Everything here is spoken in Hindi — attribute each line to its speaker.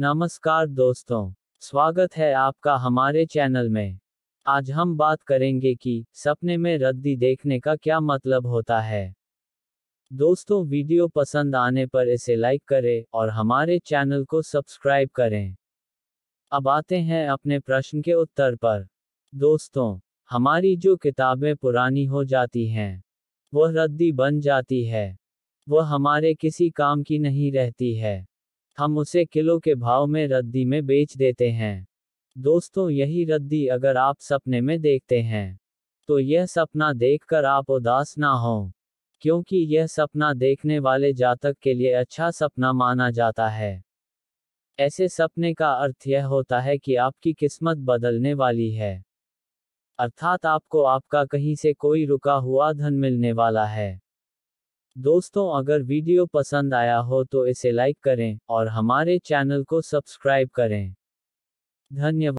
Speaker 1: नमस्कार दोस्तों स्वागत है आपका हमारे चैनल में आज हम बात करेंगे कि सपने में रद्दी देखने का क्या मतलब होता है दोस्तों वीडियो पसंद आने पर इसे लाइक करें और हमारे चैनल को सब्सक्राइब करें अब आते हैं अपने प्रश्न के उत्तर पर दोस्तों हमारी जो किताबें पुरानी हो जाती हैं वह रद्दी बन जाती है वह हमारे किसी काम की नहीं रहती है हम उसे किलो के भाव में रद्दी में बेच देते हैं दोस्तों यही रद्दी अगर आप सपने में देखते हैं तो यह सपना देखकर आप उदास ना हो क्योंकि यह सपना देखने वाले जातक के लिए अच्छा सपना माना जाता है ऐसे सपने का अर्थ यह होता है कि आपकी किस्मत बदलने वाली है अर्थात आपको आपका कहीं से कोई रुका हुआ धन मिलने वाला है दोस्तों अगर वीडियो पसंद आया हो तो इसे लाइक करें और हमारे चैनल को सब्सक्राइब करें धन्यवाद